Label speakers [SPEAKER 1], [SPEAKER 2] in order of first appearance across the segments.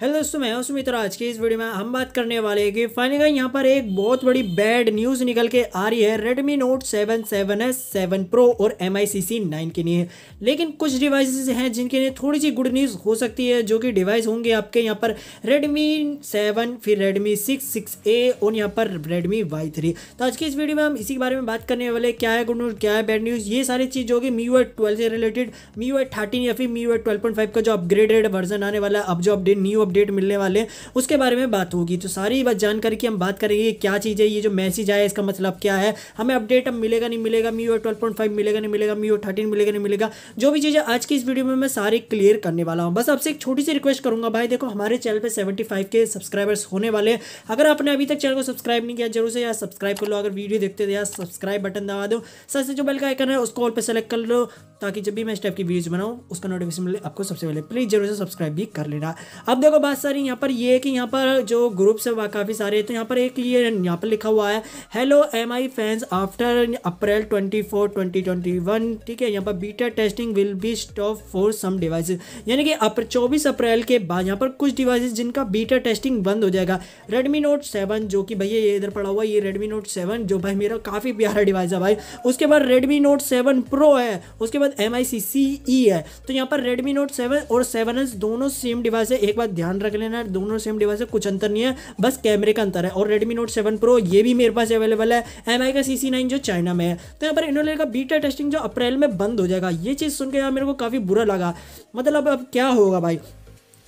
[SPEAKER 1] hello तो दोस्तों मैं हूं सुमित्र आज के इस वीडियो में हम बात करने वाले हैं कि फाइनली यहाँ पर एक बहुत बड़ी बैड न्यूज़ निकल के आ रही है नोट सेवन 7 7S 7 प्रो और M I C C nine के लिए लेकिन कुछ डिवाइसेस हैं जिनके लिए थोड़ी सी गुड न्यूज़ हो सकती है जो कि डिवाइस होंगे आपके यहाँ पर रेडमी सेवन फिर सिक्स सिक्स ए और यहाँ पर रेडमी वाई थ्री तो आज की इस वीडियो में हम इसी के बारे में बात करने वाले क्या है गुड न्यूज़ क्या है बैड न्यूज़ ये सारी चीज़ होगी मी यू से रिलेटेड मी यू थर्टीन या फिर MIUI twelve point five का जो अपग्रेडेड वर्जन आने वाला अब जो अपडेट न्यू न्यू अपडेट मिलने वाले हैं उसके बारे में बात होगी तो सारी बात जानकारी की हम बात करेंगे क्या चीज़ है ये जो मैसेज आया इसका मतलब क्या है हमें अपडेट अब मिलेगा नहीं मिलेगा मी ट्वेल्व मिलेगा नहीं मिलेगा मी ओ थर्टीन मिलेगा नहीं मिलेगा जो भी चीज़ें आज की इस वीडियो में मैं सारी क्लियर करने वाला हूँ बस आपसे एक छोटी सी रिक्वेस्ट करूँगा भाई देखो हमारे चैनल पर सेवेंटी फाइव के सब्सक्राइबर्स होने वाले अगर आपने अभी तक चैनल को सब्सक्राइब नहीं किया जरूर से यार सब्सक्राइब कर लो अगर वीडियो देखते थे तो यार सब्सक्राइब बटन दबा दो सर से जो बेल का आइकन है उसको ऑल पे सेलेक्ट कर लो ताकि जब भी मैं इस टाइप की वीडियोज बनाऊँ उसका नोटिफिकेशन मिले आपको सबसे पहले प्लीज़ जरूर से सब्सक्राइब भी कर लेना अब देखो देखो बात सारी यहाँ पर ये कि यहाँ पर जो ग्रुप्स है काफ़ी सारे तो यहाँ पर एक ये यहाँ पर लिखा हुआ है hello M I fans after April twenty four twenty twenty one ठीक है यहाँ पर beta testing will be stop for some devices यानी कि अप्र, चौबीस अप्रैल के बाद यहाँ पर कुछ डिवाइसेज जिनका बीटा टेस्टिंग बंद हो जाएगा रेडमी नोट सेवन जो कि भैया ये इधर पड़ा हुआ ये रेडमी नोट सेवन जो भाई मेरा काफ़ी प्यारा डिवाइस है भाई उसके बाद रेडमी नोट सेवन प्रो है उसके बाद एम आई सी सी ई है तो यहाँ पर रेडमी नोट सेवन और सेवन एस दोनों सेम डिवाइस है एक बार ध्यान रख लेना दोनों सेम डिवाइस है कुछ अंतर नहीं है बस कैमरे का अंतर है और रेडमी नोट सेवन प्रो ये भी मेरे पास अवेलेबल है एम का सी जो चाइना में है तो यहाँ पर इन्होंने का बीटा टेस्टिंग जो अप्रैल में बंद हो जाएगा ये चीज़ सुन के यहाँ मेरे को काफ़ी बुरा लगा मतलब अब क्या होगा भाई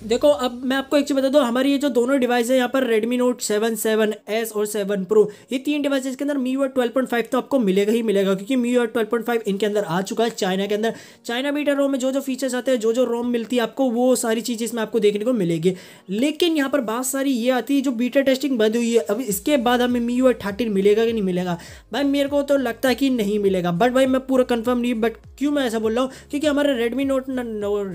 [SPEAKER 1] देखो अब मैं आपको एक चीज़ बता दूँ हमारी ये जो दोनों डिवाइस है यहाँ पर Redmi Note 7, 7s और 7 Pro ये तीन डिवाइसेज के अंदर मी यू ट्वेल्व तो आपको मिलेगा ही मिलेगा क्योंकि मी यू ट्वेल्व इनके अंदर आ चुका है चाइना के अंदर चाइना बीटा रोम में जो जो फीचर्स आते हैं जो जो रोम मिलती है आपको वो सारी चीज़ें इसमें आपको देखने को मिलेगी लेकिन यहाँ पर बात सारी ये आती है जो बीटा टेस्टिंग बंद हुई है अब इसके बाद हमें मी यू मिलेगा कि नहीं मिलेगा भाई मेरे को तो लगता है कि नहीं मिलेगा बट भाई मैं पूरा कन्फर्म नहीं बट क्यों मैं ऐसा बोल रहा हूँ क्योंकि हमारे रेडमी नोट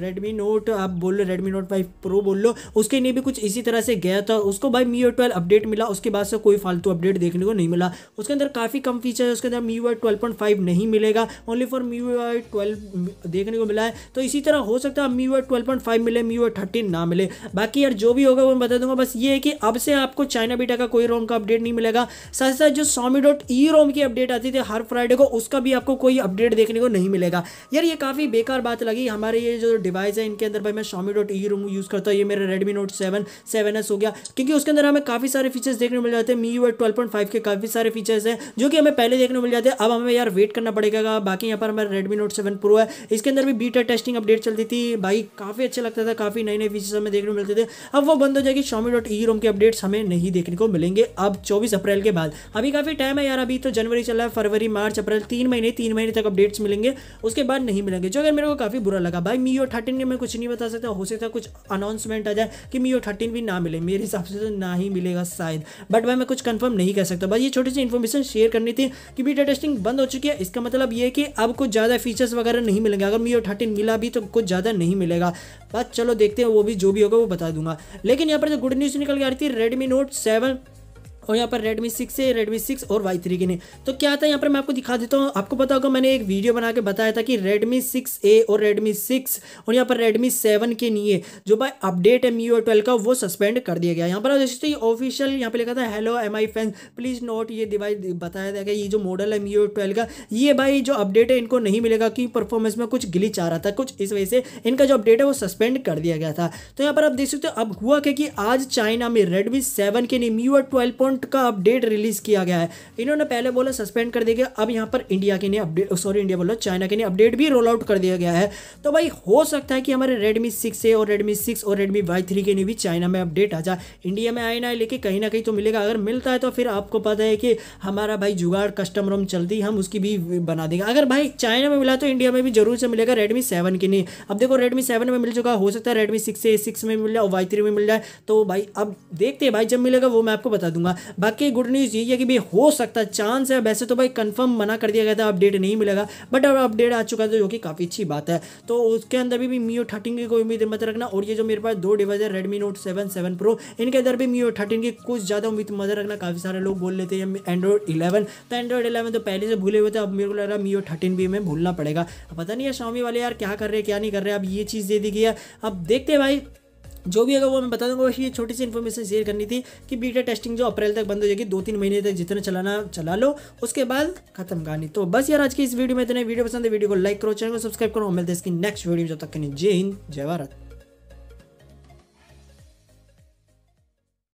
[SPEAKER 1] रेडमी नोट आप बोल रहे रेडमी नोट फाइव प्रो बोल लो उसके लिए भी कुछ इसी तरह से गया था उसको भाई मी ट्वेल्व अपडेट मिला उसके बाद से कोई फालतू अपडेट देखने को नहीं मिला उसके अंदर काफ़ी कम फीचर है उसके अंदर MIUI twelve point five नहीं मिलेगा only for MIUI twelve देखने को मिला है तो इसी तरह हो सकता है MIUI twelve point five मिले मी वाई थर्टीन ना मिले बाकी यार जो भी होगा वो मैं बता दूंगा बस ये है कि अब से आपको चाइना बीटा का कोई रोम का अपडेट नहीं मिलेगा साथ साथ जो सोमी डॉट ई रोम की अपडेट आती थी हर फ्राइडे को उसका भी आपको कोई अपडेट देखने को नहीं मिलेगा यार ये काफ़ी बेकार बात लगी हमारे ये जो डिवाइस है इनके अंदर भाई मैं Xiaomi dot E ROM use करता हूँ ये मेरा Redmi note seven seven S हो गया क्योंकि उसके अंदर हमें काफ़ी सारे फीचर्स देखने मिल जाते हैं MIUI twelve point five के काफ़ी सारे फीचर्स हैं जो कि हमें पहले देखने मिल जाते हैं अब हमें यार वेट करना पड़ेगा बाकी यहाँ पर हमारा रेडमी नोट सेवन प्रो है इसके अंदर भी बीटा टेस्टिंग अपडेट चलती थी भाई काफ़ी अच्छा लगता था काफ़ी नए नए फीचर्स हमें देखने मिलते थे अब वो बंद हो जाएगी शॉमी डॉट ई रोम के अपडेट्स हमें नहीं देखने को मिलेंगे अब चौबीस अप्रैल के बाद अभी काफ़ी टाइम है यार अभी तो जनवरी चला है फरवरी मार्च अप्रैल तीन महीने तीन महीने तक अपडेट्स मिलेंगे उसके बाद नहीं मिलेंगे जो अगर मेरे को काफ़ी बुरा लगा भाई मी ओ थर्टीन में कुछ नहीं बता सकता हो सकता कुछ अनाउंसमेंट आ जाए कि मी थर्टीन भी ना मिले मेरे हिसाब से तो ना ही मिलेगा शायद बट भाई मैं कुछ कंफर्म नहीं कर सकता बस ये छोटी सी इन्फॉर्मेशन शेयर करनी थी कि बीटा टेस्टिंग बंद हो चुकी है इसका मतलब ये कि अब कुछ ज़्यादा फीचर्स वगैरह नहीं मिलेंगे अगर मी थर्टीन मिला भी तो कुछ ज़्यादा नहीं मिलेगा बस चलो देखते हैं वो भी जो भी होगा वो बता दूंगा लेकिन यहाँ पर जो गुड न्यूज़ निकल के आ रही थी रेडमी नोट सेवन और यहाँ पर रेडमी सिक्स है रेडमी सिक्स और वाई थ्री के ने तो क्या था यहाँ पर मैं आपको दिखा देता हूँ आपको पता होगा मैंने एक वीडियो बना के बताया था कि रेडमी सिक्स ए और रेडमी सिक्स और यहाँ पर रेडमी सेवन के लिए जो भाई अपडेट है मी ट्वेल्व का वो सस्पेंड कर दिया गया यहाँ पर जैसे तो ये ऑफिशियल यहाँ पर लिखा था hello M I fan please note ये डिवाइस बताया जाएगा ये जो मॉडल है मी ट्वेल्व का ये भाई जो अपडेट है इनको नहीं मिलेगा कि परफॉर्मेंस में कुछ ग्लिच आ रहा था कुछ इस वजह से इनका जो अपडेट है वो सस्पेंड कर दिया गया था तो यहाँ पर आप देख सकते हो अब हुआ क्या कि आज चाइना में रेडमी सेवन के नहीं मी ट्वेल्व अकाउंट का अपडेट रिलीज़ किया गया है इन्होंने पहले बोला सस्पेंड कर दिया गया अब यहाँ पर इंडिया के लिए अपडेट सॉरी इंडिया बोला चाइना के लिए अपडेट भी रोल आउट कर दिया गया है तो भाई हो सकता है कि हमारे रेडमी सिक्स ए और रेडमी सिक्स और रेडमी वाई थ्री के लिए भी चाइना में अपडेट आ जाए इंडिया में आए ना लेकिन कहीं ना कहीं तो मिलेगा अगर मिलता है तो फिर आपको पता है कि हमारा भाई जुगाड़ कस्टमर हम चलती हम उसकी भी बना देंगे अगर भाई चाइना में मिला तो इंडिया में भी जरूर से मिलेगा रेडमी सेवन के लिए अब देखो रेडमी सेवन में मिल चुका हो सकता है रेडमी सिक्स ए सिक्स में मिल जाए और वाई थ्री में मिल जाए तो भाई अब देखते हैं भाई जब मिलेगा वो मैं आपको बता दूंगा बाकी गुड न्यूज़ यही है कि भाई हो सकता है चांस है वैसे तो भाई कंफर्म मना कर दिया गया था अपडेट नहीं मिलेगा बट अब अपडेट आ चुका था जो कि काफ़ी अच्छी बात है तो उसके अंदर भी, भी मियो थर्टीन की कोई उम्मीद मत रखना और ये जो मेरे पास दो डिवाइस है Redmi note seven seven pro इनके अंदर भी मियो थर्टीन की कुछ ज़्यादा उम्मीद मत रखना काफ़ी सारे लोग बोल लेते हैं एंड्रॉड इलेवन तो एंड्रॉड इलेवन तो पहले से भूले हुए थे अब मेरे को लग रहा है मियो थर्टीन भी हमें भूलना पड़ेगा पता नहीं है शामी वाले यार क्या कर रहे हैं क्या नहीं कर रहे अब ये चीज़ दे दी गई है अब देखते हैं भाई जो भी अगर वो मैं बता दूंगा वैसे ये छोटी सी इन्फॉर्मेशन शेयर करनी थी कि बीटा टेस्टिंग जो अप्रैल तक बंद हो जाएगी दो तीन महीने तक जितना चलाना चला लो उसके बाद खत्म कहानी तो बस यार आज की इस वीडियो में इतने वीडियो पसंद है वीडियो को लाइक करो चैनल को सब्सक्राइब करो मिलते हैं इसकी नेक्स्ट वीडियो जब तक के जय हिंद जय भारत